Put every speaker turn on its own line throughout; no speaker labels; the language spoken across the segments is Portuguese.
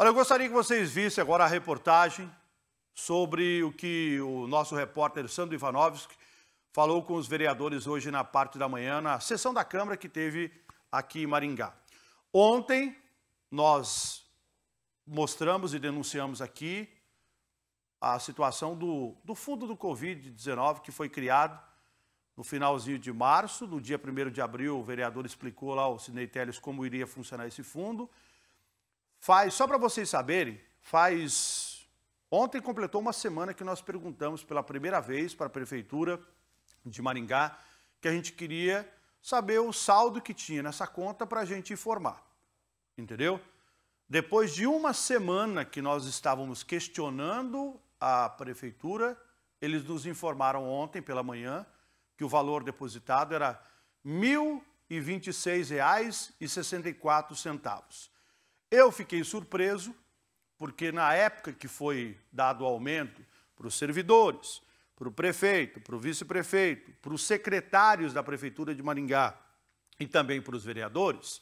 Olha, eu gostaria que vocês vissem agora a reportagem sobre o que o nosso repórter Sandro Ivanovski falou com os vereadores hoje na parte da manhã, na sessão da Câmara que teve aqui em Maringá. Ontem nós mostramos e denunciamos aqui a situação do, do fundo do Covid-19 que foi criado no finalzinho de março, no dia 1 de abril, o vereador explicou lá ao Sidney Telles como iria funcionar esse fundo. Faz, só para vocês saberem, faz. Ontem completou uma semana que nós perguntamos pela primeira vez para a Prefeitura de Maringá que a gente queria saber o saldo que tinha nessa conta para a gente informar. Entendeu? Depois de uma semana que nós estávamos questionando a Prefeitura, eles nos informaram ontem pela manhã que o valor depositado era R$ 1.026,64. Eu fiquei surpreso, porque na época que foi dado o aumento para os servidores, para o prefeito, para o vice-prefeito, para os secretários da Prefeitura de Maringá e também para os vereadores,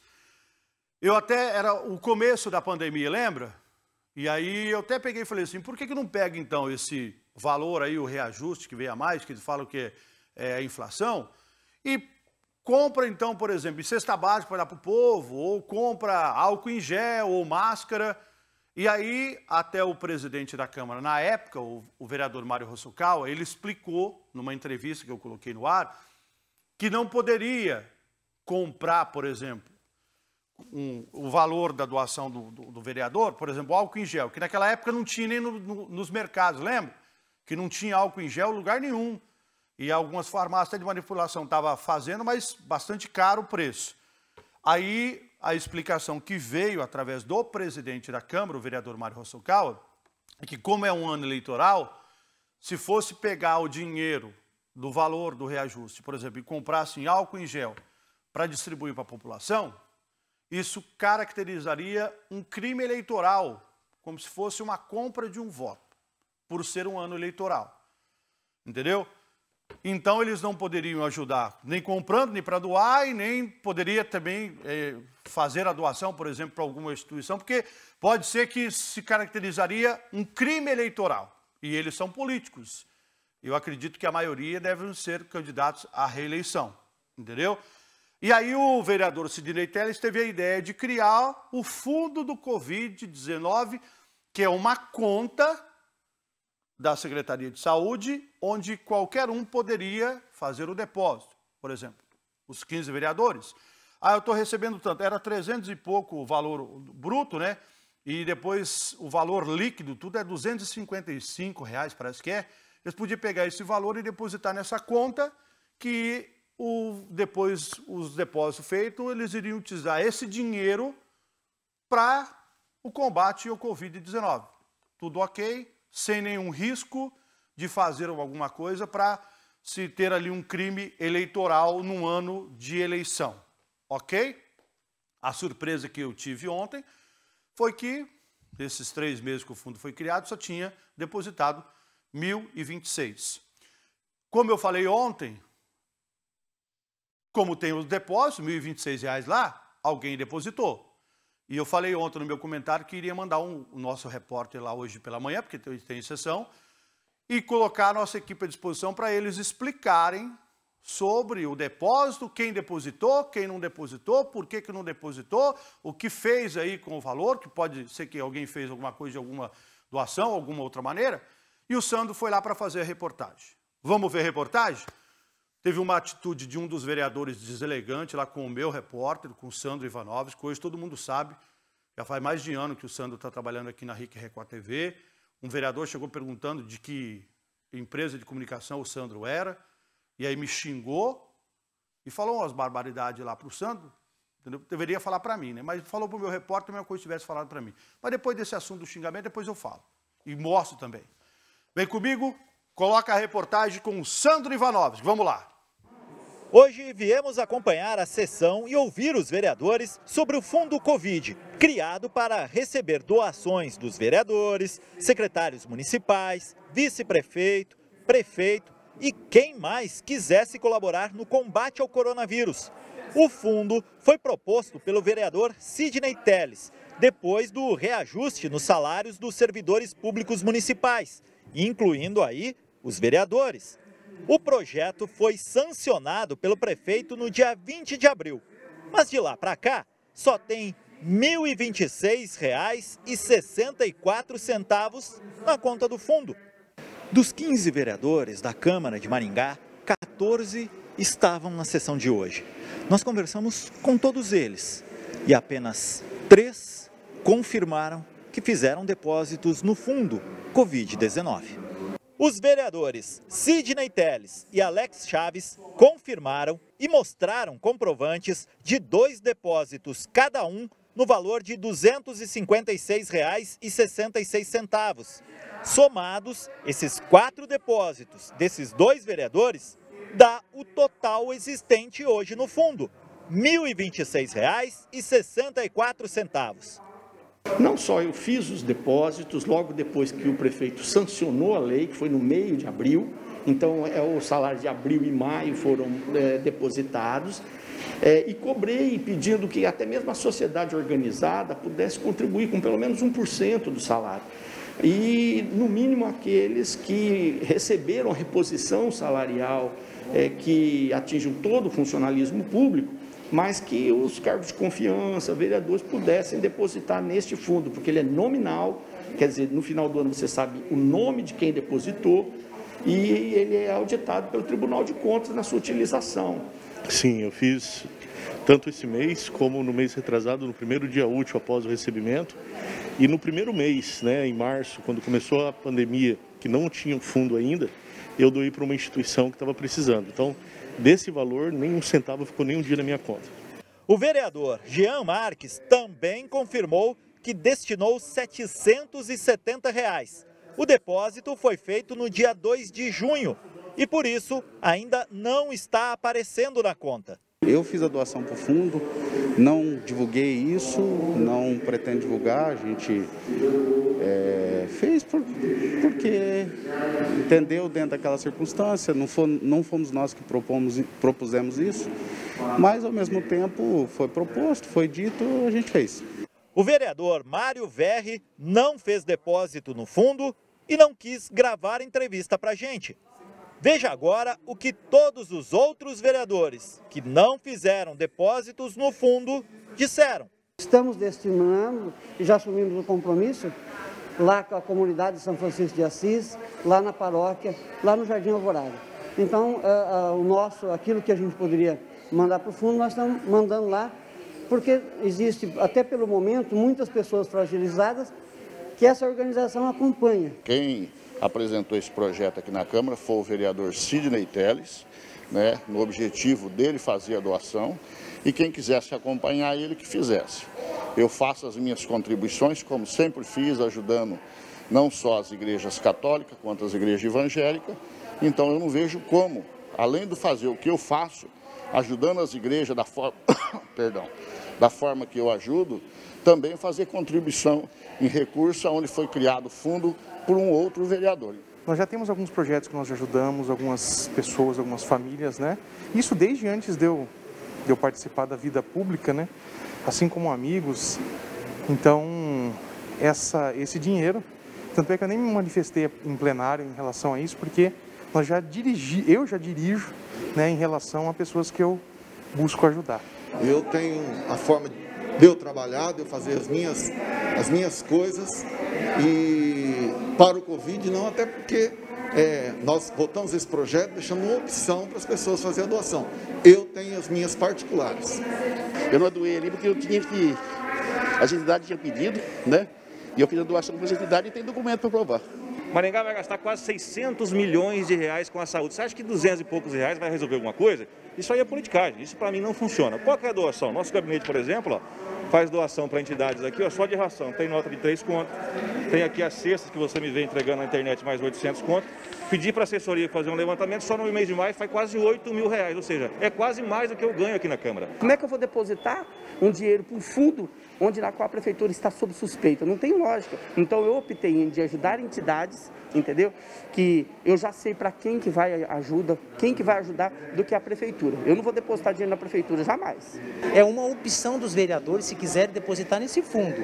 eu até era o começo da pandemia, lembra? E aí eu até peguei e falei assim: por que, que não pega então esse valor aí, o reajuste que veio a mais, que eles falam que é, é a inflação, e compra então, por exemplo, cesta básica para dar para o povo, ou compra álcool em gel ou máscara. E aí, até o presidente da Câmara, na época, o, o vereador Mário Rossucal, ele explicou, numa entrevista que eu coloquei no ar, que não poderia comprar, por exemplo, um, o valor da doação do, do, do, vereador, por exemplo, álcool em gel, que naquela época não tinha nem no, no, nos mercados, lembra? Que não tinha álcool em gel em lugar nenhum e algumas farmácias de manipulação estavam fazendo, mas bastante caro o preço. Aí a explicação que veio através do presidente da Câmara, o vereador Mário Rossokawa, é que como é um ano eleitoral, se fosse pegar o dinheiro do valor do reajuste, por exemplo, e comprasse em álcool em gel para distribuir para a população, isso caracterizaria um crime eleitoral, como se fosse uma compra de um voto, por ser um ano eleitoral. Entendeu? Então eles não poderiam ajudar, nem comprando, nem para doar, e nem poderia também eh, fazer a doação, por exemplo, para alguma instituição, porque pode ser que se caracterizaria um crime eleitoral. E eles são políticos. Eu acredito que a maioria devem ser candidatos à reeleição, entendeu? E aí o vereador Sidney Telles teve a ideia de criar o fundo do Covid-19, que é uma conta da Secretaria de Saúde, onde qualquer um poderia fazer o depósito, por exemplo, os 15 vereadores. Ah, eu estou recebendo tanto. Era 300 e pouco o valor bruto, né? E depois o valor líquido, tudo é 255 reais, parece que é. Eles podiam pegar esse valor e depositar nessa conta que o, depois os depósitos feitos, eles iriam utilizar esse dinheiro para o combate ao Covid-19. Tudo ok, sem nenhum risco de fazer alguma coisa para se ter ali um crime eleitoral num ano de eleição, ok? A surpresa que eu tive ontem foi que, nesses três meses que o fundo foi criado, só tinha depositado 1.026. Como eu falei ontem, como tem os depósitos, R$ 1.026 lá, alguém depositou. E eu falei ontem no meu comentário que iria mandar um, o nosso repórter lá hoje pela manhã, porque tem, tem sessão, e colocar a nossa equipe à disposição para eles explicarem sobre o depósito, quem depositou, quem não depositou, por que, que não depositou, o que fez aí com o valor, que pode ser que alguém fez alguma coisa de alguma doação, alguma outra maneira. E o Sandro foi lá para fazer a reportagem. Vamos ver a reportagem? Teve uma atitude de um dos vereadores deselegante lá com o meu repórter, com o Sandro Ivanovski, que hoje todo mundo sabe. Já faz mais de ano que o Sandro está trabalhando aqui na RIC Record TV. Um vereador chegou perguntando de que empresa de comunicação o Sandro era, e aí me xingou e falou umas barbaridades lá para o Sandro. Entendeu? Deveria falar para mim, né? Mas falou para o meu repórter, a mesma coisa tivesse falado para mim. Mas depois desse assunto do xingamento, depois eu falo. E mostro também. Vem comigo, coloca a reportagem com o Sandro Ivanovski. Vamos lá. Hoje viemos acompanhar a
sessão e ouvir os vereadores sobre o Fundo Covid, criado para receber doações dos vereadores, secretários municipais, vice-prefeito, prefeito e quem mais quisesse colaborar no combate ao coronavírus. O fundo foi proposto pelo vereador Sidney Teles, depois do reajuste nos salários dos servidores públicos municipais, incluindo aí os vereadores. O projeto foi sancionado pelo prefeito no dia 20 de abril, mas de lá para cá só tem R$ 1.026,64 na conta do fundo. Dos 15 vereadores da Câmara de Maringá, 14 estavam na sessão de hoje. Nós conversamos com todos eles e apenas três confirmaram que fizeram depósitos no fundo Covid-19. Os vereadores Sidney Teles e Alex Chaves confirmaram e mostraram comprovantes de dois depósitos cada um no valor de R$ 256,66. Somados, esses quatro depósitos desses dois vereadores dá o total existente hoje no fundo, R$ 1.026,64. Não só eu
fiz os depósitos, logo depois que o prefeito sancionou a lei, que foi no meio de abril, então é, o salário de abril e maio foram é, depositados, é, e cobrei pedindo que até mesmo a sociedade organizada pudesse contribuir com pelo menos
1% do salário. E, no mínimo, aqueles que receberam a reposição salarial é, que atingiu todo o funcionalismo público, mas que os cargos de confiança, vereadores, pudessem depositar neste fundo, porque ele é
nominal, quer dizer, no final do ano você sabe o nome de quem depositou e ele é auditado pelo Tribunal de Contas na sua utilização. Sim, eu fiz tanto esse mês como no mês retrasado, no primeiro dia útil após o recebimento. E no primeiro mês, né, em março, quando começou a pandemia, que não tinha fundo ainda, eu doei para uma instituição que estava precisando. Então, Desse valor, nem um centavo ficou nem um dia na minha conta.
O vereador Jean Marques também confirmou que destinou R$ 770. Reais. O depósito foi feito no dia 2 de junho e, por isso, ainda não está aparecendo na conta.
Eu fiz a doação para o fundo, não divulguei isso, não pretendo divulgar, a gente é, fez por, porque entendeu dentro daquela circunstância, não, for, não fomos nós que propomos, propusemos isso, mas ao mesmo tempo foi proposto, foi dito, a gente fez. O vereador Mário Verri
não fez depósito no fundo e não quis gravar entrevista para a gente. Veja agora o que todos os outros vereadores que não fizeram depósitos no fundo disseram.
Estamos destinando e já assumimos o
compromisso lá com a comunidade de São Francisco de Assis, lá na paróquia, lá no Jardim Alvorada. Então, uh, uh, o nosso, aquilo que a gente poderia mandar para o fundo, nós estamos mandando lá, porque existe, até pelo momento, muitas pessoas fragilizadas que essa organização acompanha.
Quem apresentou esse projeto aqui na Câmara foi o vereador Sidney Teles, né, no objetivo dele fazer a doação, e quem quisesse acompanhar ele, que fizesse. Eu faço as minhas contribuições, como sempre fiz, ajudando não só as igrejas católicas, quanto as igrejas evangélicas, então eu não vejo como, além de fazer o que eu faço, ajudando as igrejas da forma, perdão, da forma que eu ajudo, também fazer contribuição em recurso, onde foi criado o fundo por um outro vereador.
Nós já temos alguns projetos que nós ajudamos, algumas pessoas, algumas famílias, né? Isso desde antes de eu, de eu participar da vida pública, né? Assim como amigos. Então, essa, esse dinheiro, tanto é que eu nem me manifestei em plenário em relação a isso, porque nós já dirigi, eu já dirijo né, em relação a pessoas que eu busco ajudar. Eu tenho a forma de de eu trabalhar, de eu fazer as minhas, as minhas coisas. E para o Covid, não, até porque é, nós botamos esse projeto deixando uma opção para as pessoas fazerem a doação. Eu tenho as minhas particulares.
Eu não doei ali porque eu tinha que. A entidade tinha pedido, né? E eu fiz a doação com a entidade e tem documento para provar. Maringá vai gastar quase 600 milhões de reais com a saúde. Você acha que 200 e poucos reais vai resolver alguma coisa? Isso aí é politicagem, isso para mim não funciona. Qual é a doação? Nosso gabinete, por exemplo, ó, faz doação para entidades aqui, ó, só de ração. Tem nota de 3 contos. tem aqui as cestas que você me vê entregando na internet, mais 800 contos. Pedi para a assessoria fazer um levantamento, só no mês de maio faz quase 8 mil reais, ou seja, é quase mais do que eu ganho aqui na Câmara.
Como é que eu vou depositar um dinheiro para um fundo onde na qual a prefeitura está sob suspeita. Não tem lógica. Então eu optei de ajudar entidades, entendeu? Que eu já sei para quem que vai ajuda, quem que vai ajudar do que a prefeitura. Eu não vou depositar dinheiro na prefeitura jamais. É uma opção dos vereadores se quiserem depositar nesse fundo.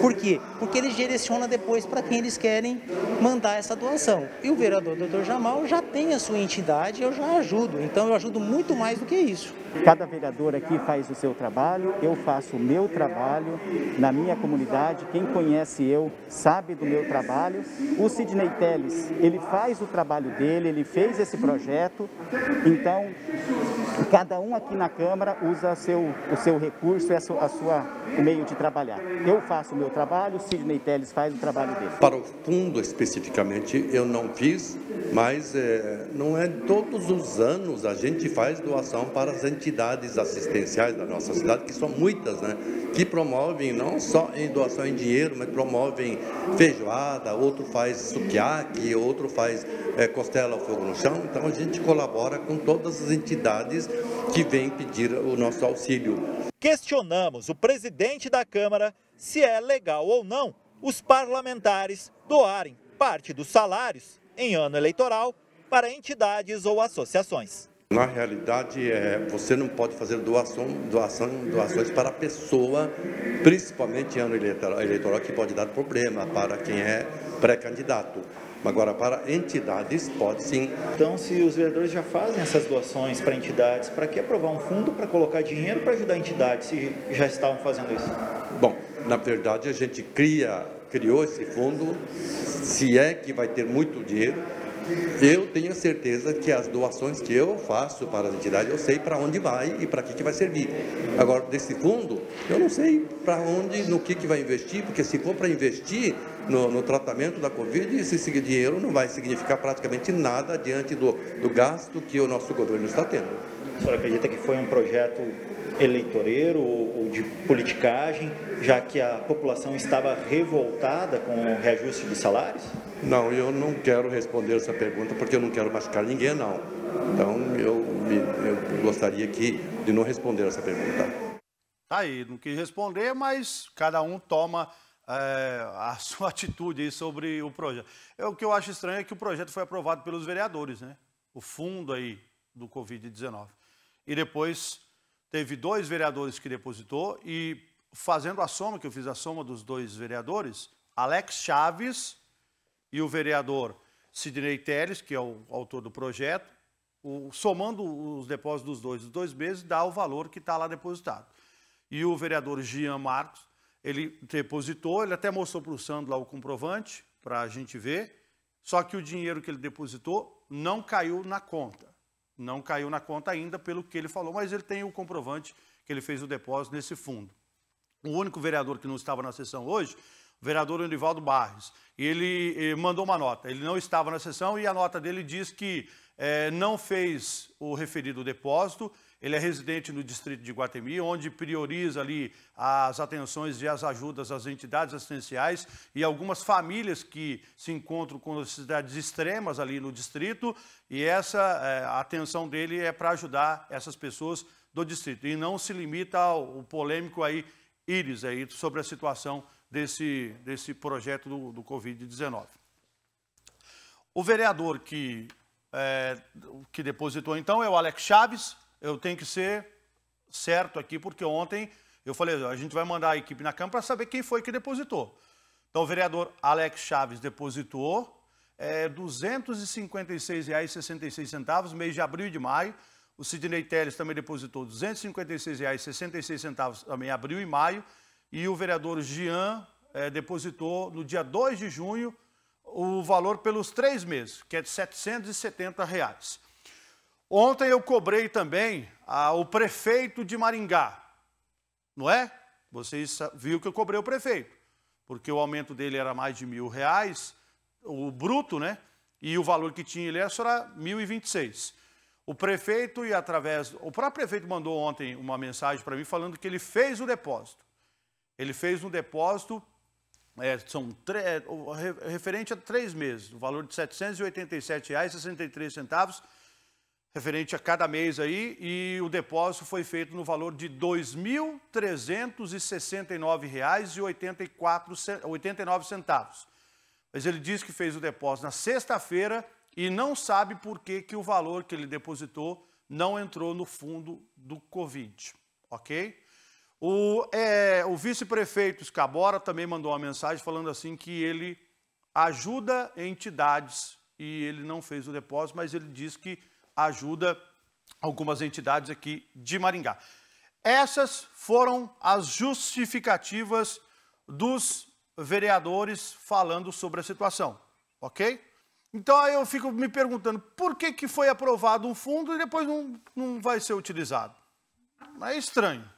Por quê? Porque eles
direcionam depois para quem eles querem mandar essa doação. E o vereador Dr. Jamal já tem a sua entidade, eu já ajudo. Então eu ajudo muito mais do que isso. Cada vereador aqui faz o seu trabalho, eu faço o meu trabalho na minha comunidade. Quem conhece eu sabe do meu trabalho. O Sidney Teles, ele faz o trabalho dele, ele fez esse projeto. Então, cada um aqui na Câmara usa seu, o seu recurso, a sua, a sua, o meio de trabalhar. Eu faço o meu trabalho, o Sidney Teles faz o trabalho dele.
Para o fundo especificamente, eu não fiz, mas é, não é todos os anos a gente faz doação para as entidades entidades assistenciais da nossa cidade, que são muitas, né? que promovem não só em doação em dinheiro, mas promovem feijoada, outro faz suquiaque, outro faz é, costela ao fogo no chão. Então a gente colabora com todas as entidades que vêm pedir o nosso auxílio. Questionamos o presidente da Câmara se é legal ou não os
parlamentares doarem parte dos salários em ano eleitoral para entidades ou associações.
Na realidade, é, você não pode fazer doação, doação, doações para a pessoa, principalmente em ano eleitoral, eleitoral, que pode dar problema para quem é pré-candidato. Agora, para entidades, pode sim.
Então, se os vereadores já fazem essas doações para entidades, para que aprovar um fundo para colocar dinheiro para ajudar
entidades, se já estavam fazendo isso? Bom, na verdade, a gente cria, criou esse fundo, se é que vai ter muito dinheiro, eu tenho certeza que as doações que eu faço para as entidades, eu sei para onde vai e para que, que vai servir. Agora, desse fundo, eu não sei para onde, no que, que vai investir, porque se for para investir no, no, tratamento da Covid, esse dinheiro não vai significar praticamente nada diante do, do gasto que o nosso governo está tendo a senhora acredita que foi um projeto
eleitoreiro ou, de politicagem, já que a população estava revoltada
com o reajuste de salários? Não, eu não quero responder essa pergunta porque eu não quero machucar ninguém, não. Então, eu, eu gostaria de não responder essa pergunta.
Tá aí, não quis responder, mas cada um toma é, a sua atitude sobre o projeto. Eu, é o que eu acho estranho é que o projeto foi aprovado pelos vereadores, né? O fundo aí do Covid-19 e depois teve dois vereadores que depositou e fazendo a soma, que eu fiz a soma dos dois vereadores, Alex Chaves e o vereador Sidney Teles, que é o autor do projeto, o, somando os depósitos dos dois, dois meses, dá o valor que está lá depositado. E o vereador Jean Marcos, ele depositou, ele até mostrou para o Sandro lá o comprovante, para a gente ver, só que o dinheiro que ele depositou não caiu na conta não caiu na conta ainda pelo que ele falou, mas ele tem o comprovante que ele fez o depósito nesse fundo. O único vereador que não estava na sessão hoje, o vereador Univaldo Barres, ele eh, mandou uma nota. Ele não estava na sessão e a nota dele diz que é, não fez o referido depósito ele é residente no distrito de Guatemi, onde prioriza ali as atenções e as ajudas às entidades assistenciais e algumas famílias que se encontram com necessidades extremas ali no distrito. E essa é, a atenção dele é para ajudar essas pessoas do distrito. E não se limita ao, ao polêmico aí, Iris, aí, sobre a situação desse, desse projeto do, do Covid-19. O vereador que, é, que depositou então é o Alex Chaves, eu tenho que ser certo aqui, porque ontem eu falei, a gente vai mandar a equipe na Câmara para saber quem foi que depositou. Então, o vereador Alex Chaves depositou é, R$ 256,66, mês de abril e de maio. O Sidney Teles também depositou R$ 256,66, também abril e maio. E o vereador Jean é, depositou, no dia 2 de junho, o valor pelos três meses, que é de R$ 770. Reais. Ontem eu cobrei também a, ah, o prefeito de Maringá, não é? Vocês viram que eu cobrei o prefeito, porque o aumento dele era mais de mil reais, o bruto, né? E o valor que tinha ele era só e 1.026. O prefeito, e através. O próprio prefeito mandou ontem uma mensagem para mim falando que ele fez o depósito. Ele fez um depósito é, são tre... É, referente a três meses, o valor de R$ 787,63 referente a cada mês aí, e o depósito foi feito no valor de R$ 2.369,89. Mas ele diz que fez o depósito na sexta-feira e não sabe por que, que o valor que ele depositou não entrou no fundo do Covid, ok? O, é, o vice-prefeito Escabora também mandou uma mensagem falando assim que ele ajuda entidades e ele não fez o depósito, mas ele diz que ajuda algumas entidades aqui de Maringá. Essas foram as justificativas dos vereadores falando sobre a situação, ok? Então aí eu fico me perguntando por que, que foi aprovado um fundo e depois não, não vai ser utilizado. É estranho,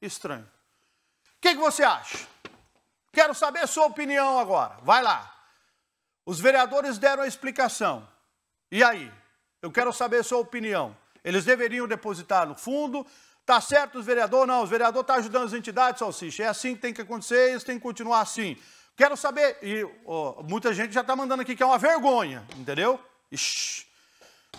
estranho. O que, que você acha? Quero saber a sua opinião agora. Vai lá. Os vereadores deram a explicação. E aí? Eu quero saber a sua opinião. Eles deveriam depositar no fundo. Tá certo os vereadores? Não, os vereadores estão tá ajudando as entidades, Salsicha. É assim que tem que acontecer, Eles têm que continuar assim. Quero saber, e muita gente já está mandando aqui que é uma vergonha, entendeu? Ixi.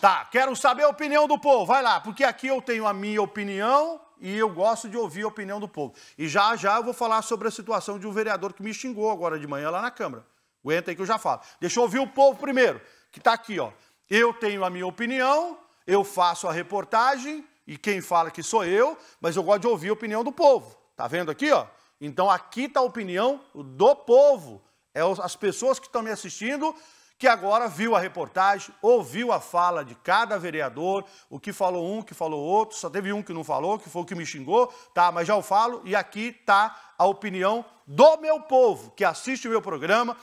Tá, quero saber a opinião do povo, vai lá, porque aqui eu tenho a minha opinião e eu gosto de ouvir a opinião do povo. E já já eu vou falar sobre a situação de um vereador que me xingou agora de manhã lá na Câmara. Aguenta aí que eu já falo. Deixa eu ouvir o povo primeiro, que está aqui, ó. Eu tenho a minha opinião, eu faço a reportagem, e quem fala que sou eu, mas eu gosto de ouvir a opinião do povo. Tá vendo aqui, ó? Então aqui está a opinião do povo. É as pessoas que estão me assistindo que agora viu a reportagem, ouviu a fala de cada vereador, o que falou um, o que falou outro, só teve um que não falou, que foi o que me xingou, tá? Mas já eu falo e aqui tá a opinião do meu povo que assiste o meu programa,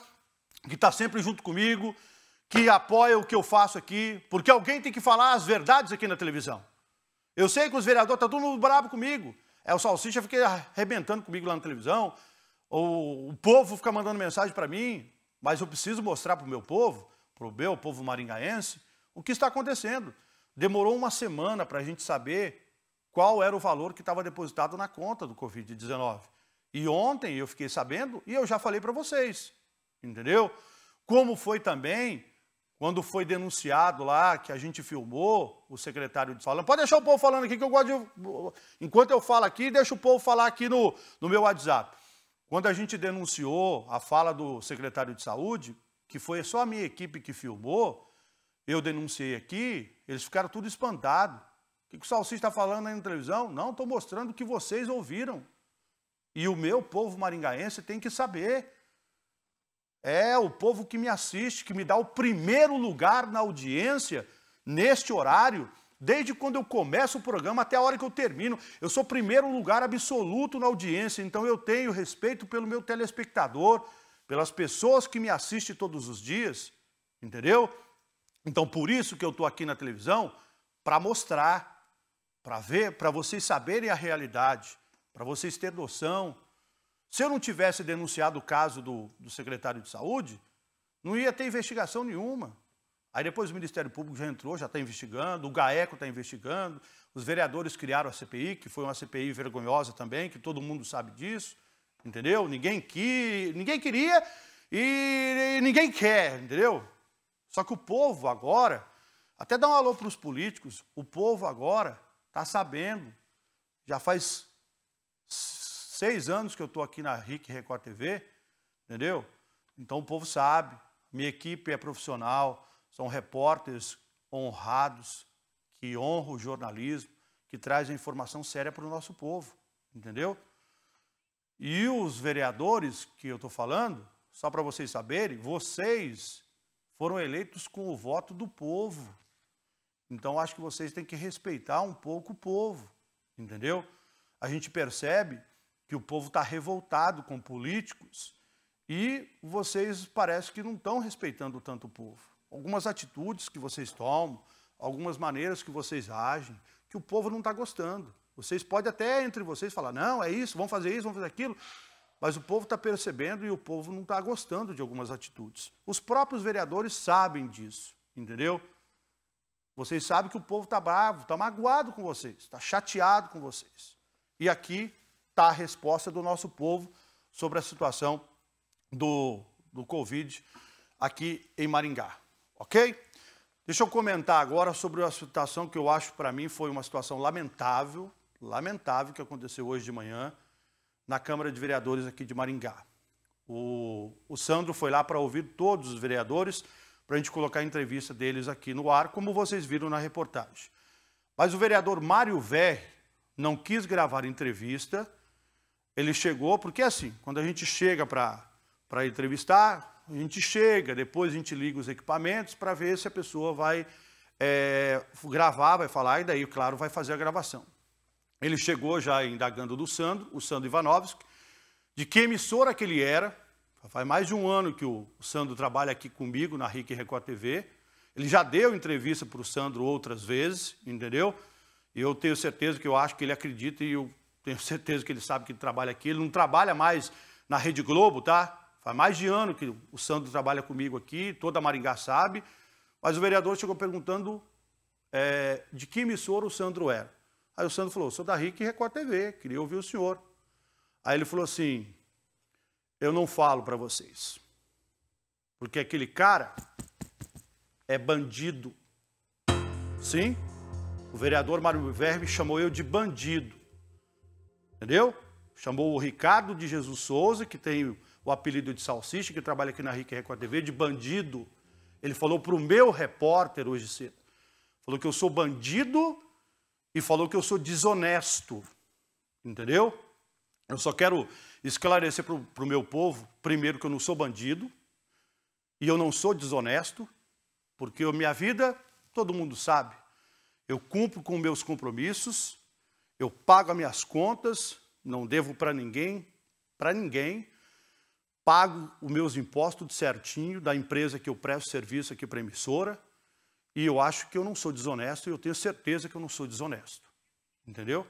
que está sempre junto comigo, que apoia o que eu faço aqui, porque alguém tem que falar as verdades aqui na televisão. Eu sei que os vereadores estão tá todo comigo. É o Salsicha fica arrebentando comigo lá na televisão, o, o povo fica mandando mensagem para mim, mas eu preciso mostrar para o meu povo, para o meu povo maringaense, o que está acontecendo. Demorou uma semana para a gente saber qual era o valor que estava depositado na conta do Covid-19. E ontem eu fiquei sabendo e eu já falei para vocês, entendeu? Como foi também quando foi denunciado lá que a gente filmou, o secretário de falando, pode deixar o povo falando aqui que eu gosto de. Enquanto eu falo aqui, deixa o povo falar aqui no, no meu WhatsApp. Quando a gente denunciou a fala do secretário de saúde, que foi só a minha equipe que filmou, eu denunciei aqui, eles ficaram tudo espantados. O que o Salsicha está falando aí na televisão? Não, estou mostrando o que vocês ouviram. E o meu povo maringaense tem que saber. É o povo que me assiste, que me dá o primeiro lugar na audiência, neste horário, desde quando eu começo o programa até a hora que eu termino. Eu sou primeiro lugar absoluto na audiência, então eu tenho respeito pelo meu telespectador, pelas pessoas que me assistem todos os dias, entendeu? Então por isso que eu estou aqui na televisão, para mostrar, para ver, para vocês saberem a realidade, para vocês terem noção se eu não tivesse denunciado o caso do, do secretário de saúde, não ia ter investigação nenhuma. Aí depois o Ministério Público já entrou, já está investigando, o GAECO está investigando, os vereadores criaram a CPI, que foi uma CPI vergonhosa também, que todo mundo sabe disso, entendeu? Ninguém, que, ninguém queria e, e ninguém quer, entendeu? Só que o povo agora, até dá um alô para os políticos, o povo agora está sabendo, já faz seis anos que eu estou aqui na RIC Record TV, entendeu? Então o povo sabe, minha equipe é profissional, são repórteres honrados, que honram o jornalismo, que trazem informação séria para o nosso povo, entendeu? E os vereadores que eu estou falando, só para vocês saberem, vocês foram eleitos com o voto do povo. Então acho que vocês têm que respeitar um pouco o povo, entendeu? A gente percebe que o povo está revoltado com políticos e vocês parece que não estão respeitando tanto o povo. Algumas atitudes que vocês tomam, algumas maneiras que vocês agem, que o povo não está gostando. Vocês podem até entre vocês falar, não, é isso, vamos fazer isso, vamos fazer aquilo, mas o povo está percebendo e o povo não está gostando de algumas atitudes. Os próprios vereadores sabem disso, entendeu? Vocês sabem que o povo está bravo, está magoado com vocês, está chateado com vocês. E aqui está a resposta do nosso povo sobre a situação do, do Covid aqui em Maringá, ok? Deixa eu comentar agora sobre a situação que eu acho para mim foi uma situação lamentável, lamentável que aconteceu hoje de manhã na Câmara de Vereadores aqui de Maringá. O, o Sandro foi lá para ouvir todos os vereadores, para a gente colocar a entrevista deles aqui no ar, como vocês viram na reportagem. Mas o vereador Mário Verri não quis gravar entrevista ele chegou, porque é assim, quando a gente chega para entrevistar, a gente chega, depois a gente liga os equipamentos para ver se a pessoa vai é, gravar, vai falar, e daí, claro, vai fazer a gravação. Ele chegou já indagando do Sandro, o Sandro Ivanovski, de que emissora que ele era. Faz mais de um ano que o Sandro trabalha aqui comigo na RIC Record TV. Ele já deu entrevista para o Sandro outras vezes, entendeu? E eu tenho certeza que eu acho que ele acredita e eu tenho certeza que ele sabe que ele trabalha aqui. Ele não trabalha mais na Rede Globo, tá? Faz mais de ano que o Sandro trabalha comigo aqui, toda Maringá sabe. Mas o vereador chegou perguntando é, de que emissora o Sandro era. Aí o Sandro falou, sou da RIC Record TV, queria ouvir o senhor. Aí ele falou assim, eu não falo para vocês. Porque aquele cara é bandido. Sim, o vereador Mário Verme chamou eu de bandido. Entendeu? Chamou o Ricardo de Jesus Souza, que tem o apelido de Salsicha, que trabalha aqui na Rica Record TV, de bandido. Ele falou para o meu repórter hoje cedo. Falou que eu sou bandido e falou que eu sou desonesto. Entendeu? Eu só quero esclarecer para o meu povo, primeiro, que eu não sou bandido e eu não sou desonesto, porque a minha vida, todo mundo sabe, eu cumpro com meus compromissos, eu pago as minhas contas, não devo para ninguém, para ninguém. Pago os meus impostos de certinho da empresa que eu presto serviço aqui para a emissora. E eu acho que eu não sou desonesto e eu tenho certeza que eu não sou desonesto. Entendeu?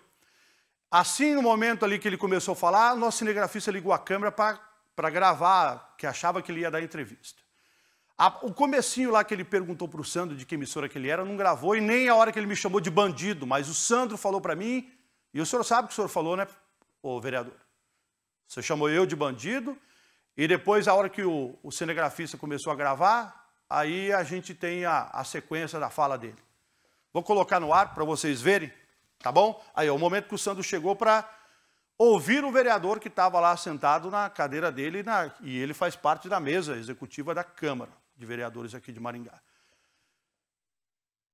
Assim, no momento ali que ele começou a falar, nosso cinegrafista ligou a câmera para gravar, que achava que ele ia dar entrevista. A, o comecinho lá que ele perguntou para o Sandro de que emissora que ele era, não gravou, e nem a hora que ele me chamou de bandido, mas o Sandro falou para mim e o senhor sabe o que o senhor falou, né, o vereador? Você chamou eu de bandido, e depois, a hora que o, o cinegrafista começou a gravar, aí a gente tem a, a sequência da fala dele. Vou colocar no ar para vocês verem, tá bom? Aí é o momento que o Sandro chegou para ouvir o vereador que estava lá sentado na cadeira dele, na, e ele faz parte da mesa executiva da Câmara de Vereadores aqui de Maringá.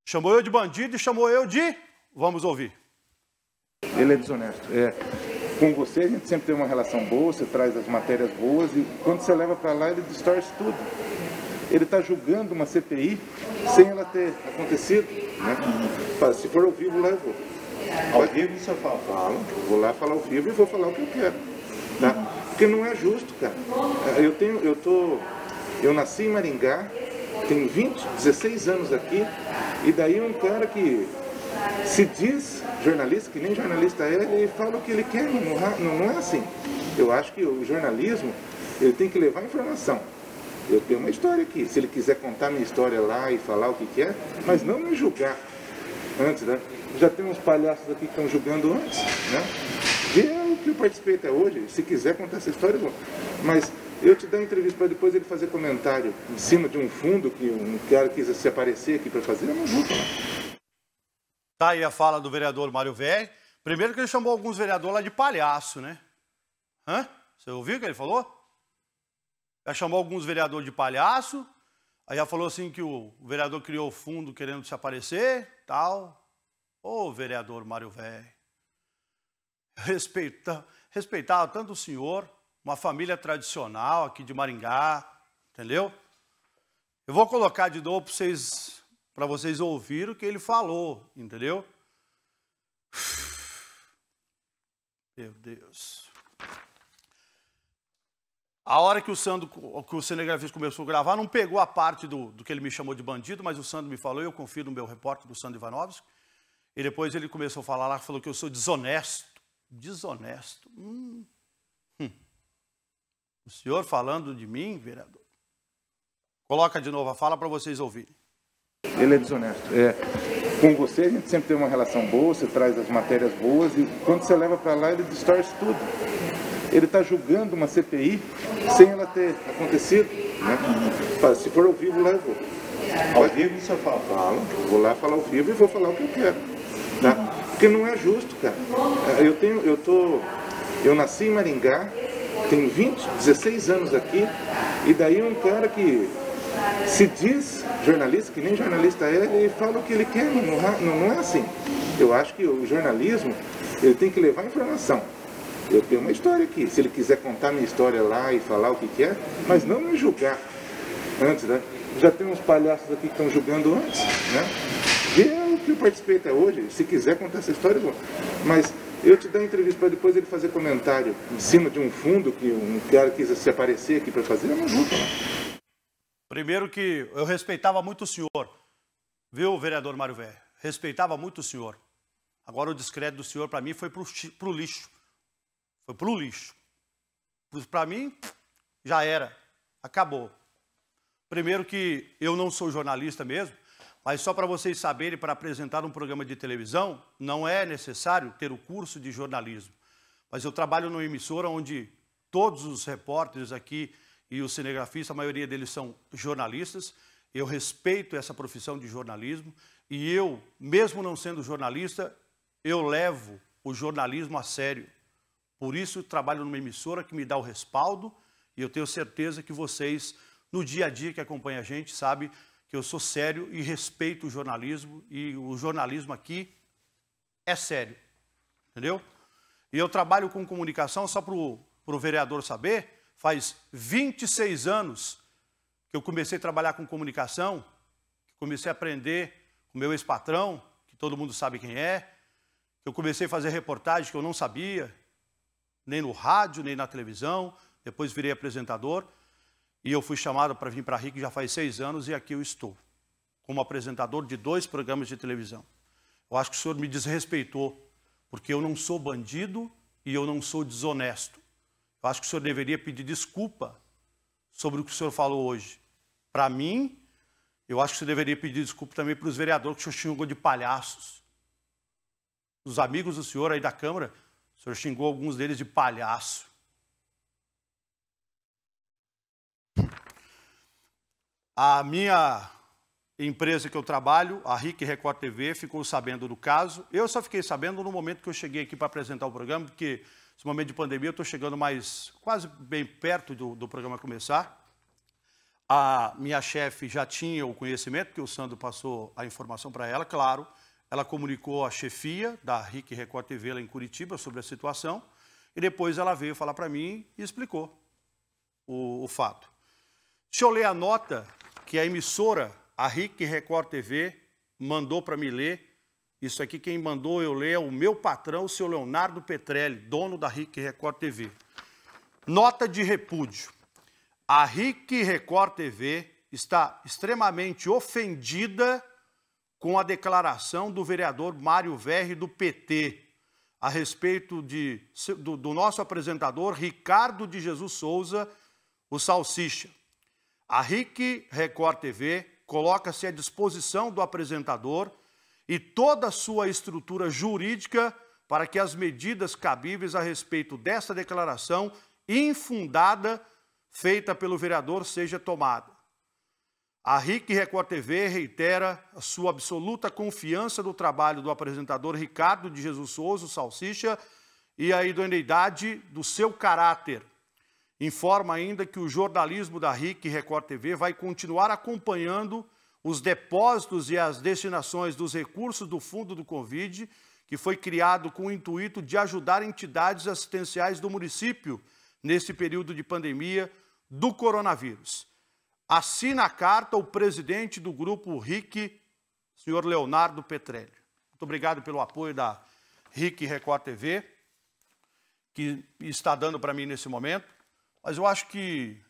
Chamou eu de bandido e chamou eu de. Vamos ouvir. Ele é desonesto.
É, com você a gente sempre tem uma relação boa, você traz as matérias boas e quando você leva para lá ele distorce tudo. Ele está julgando uma CPI sem ela ter acontecido. Né? se for ao vivo, lá eu vou. Ao vivo você fala? Falo, vou lá falar ao vivo e vou falar o que eu quero. Né? Porque não é justo, cara. É, eu tenho, eu tô, eu nasci em Maringá, tenho 20, 16 anos aqui, e daí um cara que se diz jornalista, que nem jornalista é, ele fala o que ele quer, não, é, não, é assim. Eu acho que o jornalismo, ele tem que levar informação. Eu tenho uma história aqui, se ele quiser contar minha história lá e falar o que quer, mas não me julgar antes, né? Já tem uns palhaços aqui que estão julgando antes, né? Vê é o que eu participei até hoje, se quiser contar essa história, bom. Mas eu te dar entrevista para depois ele fazer comentário em cima de um fundo que um cara quis se aparecer aqui para fazer, eu não vou falar.
Tá aí a fala do vereador Mário Velho. Primeiro que ele chamou alguns vereadores lá de palhaço, né? Hã? Você ouviu o que ele falou? Já chamou alguns vereadores de palhaço. Aí já falou assim que o vereador criou o fundo querendo se aparecer, tal. Ô, vereador Mário Velho. Respeita, respeitava tanto o senhor, uma família tradicional aqui de Maringá, entendeu? Eu vou colocar de novo para vocês para vocês ouvirem o que ele falou, entendeu? Meu Deus. A hora que o Sandro, que o cinegrafista começou a gravar, não pegou a parte do, do que ele me chamou de bandido, mas o Sandro me falou, eu confio no meu repórter, do Sandro Ivanovski, e depois ele começou a falar lá, falou que eu sou desonesto. Desonesto. Hum. Hum. O senhor falando de mim, vereador? Coloca de novo a fala para vocês ouvirem.
Ele é desonesto. É. Com você a gente sempre tem uma relação boa, você traz as matérias boas e quando você leva para lá ele distorce tudo. Ele está julgando uma CPI sem ela ter acontecido. Né? se for ao vivo, lá eu vou. Ao vivo você fala? Fala. vou lá falar ao vivo e vou falar o que eu quero. Tá? Porque não é justo, cara. É, eu tenho, eu tô, eu nasci em Maringá, tenho 20, 16 anos aqui, e daí um cara que se diz jornalista, que nem jornalista é, e fala o que ele quer, é, não, não, é assim. Eu acho que o jornalismo, ele tem que levar informação. Eu tenho uma história aqui, se ele quiser contar minha história lá e falar o que quer, mas não me julgar antes, né? Já tem uns palhaços aqui que estão julgando antes, né? E é o que eu participei até hoje, se quiser contar essa história, bom. Mas eu te dou entrevista para depois ele fazer comentário em cima de um fundo que um cara quis se aparecer aqui para fazer, eu não vou falar. Né?
Primeiro que eu respeitava muito o senhor, viu, vereador Mário Velho? Respeitava muito o senhor. Agora o descrédito do senhor para mim foi para o lixo. Foi para o lixo. Para mim, já era. Acabou. Primeiro que eu não sou jornalista mesmo, mas só para vocês saberem, para apresentar um programa de televisão, não é necessário ter o curso de jornalismo. Mas eu trabalho numa emissora onde todos os repórteres aqui e os cinegrafistas, a maioria deles são jornalistas. Eu respeito essa profissão de jornalismo e eu, mesmo não sendo jornalista, eu levo o jornalismo a sério. Por isso trabalho numa emissora que me dá o respaldo e eu tenho certeza que vocês, no dia a dia que acompanha a gente, sabe que eu sou sério e respeito o jornalismo e o jornalismo aqui é sério, entendeu? E eu trabalho com comunicação, só para o vereador saber, Faz 26 anos que eu comecei a trabalhar com comunicação, comecei a aprender com meu ex-patrão, que todo mundo sabe quem é. Eu comecei a fazer reportagem que eu não sabia, nem no rádio, nem na televisão. Depois virei apresentador e eu fui chamado para vir para a RIC já faz seis anos e aqui eu estou, como apresentador de dois programas de televisão. Eu acho que o senhor me desrespeitou, porque eu não sou bandido e eu não sou desonesto acho que o senhor deveria pedir desculpa sobre o que o senhor falou hoje. Para mim, eu acho que o senhor deveria pedir desculpa também para os vereadores que o senhor xingou de palhaços. Os amigos do senhor aí da Câmara, o senhor xingou alguns deles de palhaço. A minha empresa que eu trabalho, a RIC Record TV, ficou sabendo do caso. Eu só fiquei sabendo no momento que eu cheguei aqui para apresentar o programa, porque esse momento de pandemia, eu estou chegando mais, quase bem perto do, do programa começar. A minha chefe já tinha o conhecimento, que o Sandro passou a informação para ela, claro. Ela comunicou à chefia da RIC Record TV lá em Curitiba sobre a situação. E depois ela veio falar para mim e explicou o, o, fato. Deixa eu ler a nota que a emissora, a RIC Record TV, mandou para me ler isso aqui quem mandou eu ler é o meu patrão, o senhor Leonardo Petrelli, dono da RIC Record TV. Nota de repúdio. A RIC Record TV está extremamente ofendida com a declaração do vereador Mário Verri do PT a respeito de, do, do nosso apresentador Ricardo de Jesus Souza, o Salsicha. A RIC Record TV coloca-se à disposição do apresentador e toda a sua estrutura jurídica para que as medidas cabíveis a respeito dessa declaração infundada feita pelo vereador seja tomada. A RIC Record TV reitera a sua absoluta confiança no trabalho do apresentador Ricardo de Jesus Souza, Salsicha, e a idoneidade do seu caráter. Informa ainda que o jornalismo da RIC Record TV vai continuar acompanhando os depósitos e as destinações dos recursos do fundo do Covid, que foi criado com o intuito de ajudar entidades assistenciais do município nesse período de pandemia do coronavírus. Assina a carta o presidente do grupo RIC, senhor Leonardo Petrelli. Muito obrigado pelo apoio da RIC Record TV, que está dando para mim nesse momento. Mas eu acho que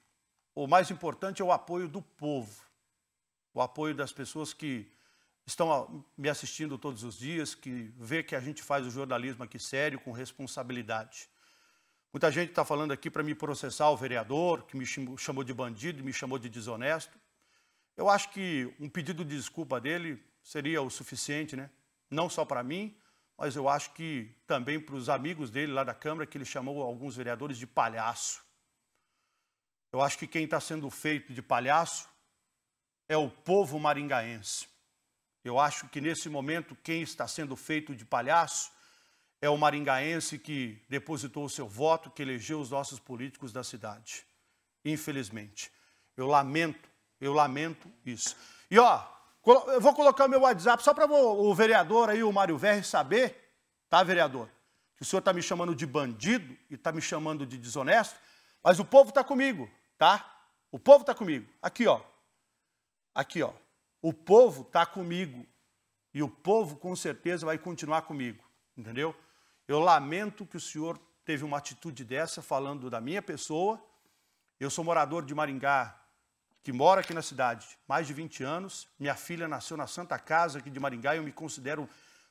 o mais importante é o apoio do povo o apoio das pessoas que estão ah, me assistindo todos os dias, que vê que a gente faz o jornalismo aqui sério, com responsabilidade. Muita gente está falando aqui para me processar o vereador, que me chamou de bandido, me chamou de desonesto. Eu acho que um pedido de desculpa dele seria o suficiente, né? Não só para mim, mas eu acho que também para os amigos dele lá da Câmara, que ele chamou alguns vereadores de palhaço. Eu acho que quem está sendo feito de palhaço é o povo maringaense. Eu acho que nesse momento quem está sendo feito de palhaço é o maringaense que depositou o seu voto, que elegeu os nossos políticos da cidade. Infelizmente. Eu lamento, eu lamento isso. E ó, eu vou colocar o meu WhatsApp só para o vereador aí, o Mário Verri, saber, tá, vereador? Que o senhor está me chamando de bandido e está me chamando de desonesto, mas o povo está comigo, tá? O povo está comigo. Aqui, ó, Aqui, ó. O povo está comigo. E o povo com certeza vai continuar comigo. Entendeu? Eu lamento que o senhor teve uma atitude dessa falando da minha pessoa. Eu sou morador de Maringá, que mora aqui na cidade mais de 20 anos. Minha filha nasceu na Santa Casa aqui de Maringá e eu me considero,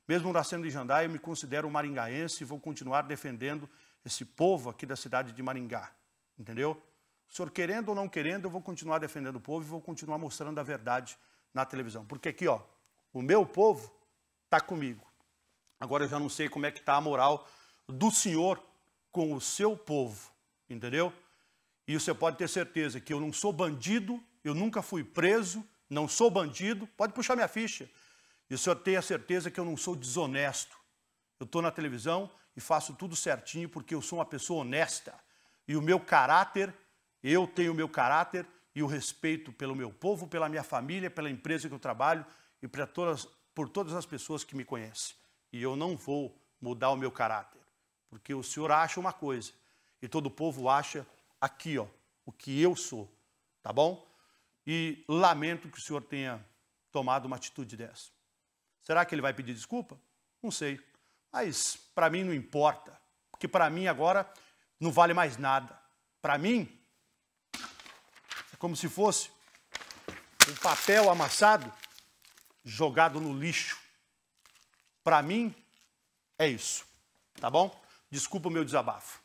mesmo nascendo em Jandai, eu me considero maringaense e vou continuar defendendo esse povo aqui da cidade de Maringá. Entendeu? O senhor querendo ou não querendo, eu vou continuar defendendo o povo e vou continuar mostrando a verdade na televisão. Porque aqui, ó, o meu povo está comigo. Agora eu já não sei como é que está a moral do senhor com o seu povo, entendeu? E você pode ter certeza que eu não sou bandido, eu nunca fui preso, não sou bandido, pode puxar minha ficha. E o senhor tem a certeza que eu não sou desonesto. Eu estou na televisão e faço tudo certinho porque eu sou uma pessoa honesta. E o meu caráter eu tenho o meu caráter e o respeito pelo meu povo, pela minha família, pela empresa que eu trabalho e para todas, por todas as pessoas que me conhecem. E eu não vou mudar o meu caráter, porque o Senhor acha uma coisa e todo o povo acha aqui, ó, o que eu sou, tá bom? E lamento que o Senhor tenha tomado uma atitude dessa. Será que ele vai pedir desculpa? Não sei. Mas para mim não importa, porque para mim agora não vale mais nada. Para mim, é como se fosse um papel amassado jogado no lixo. Para mim, é isso. Tá bom? Desculpa o meu desabafo.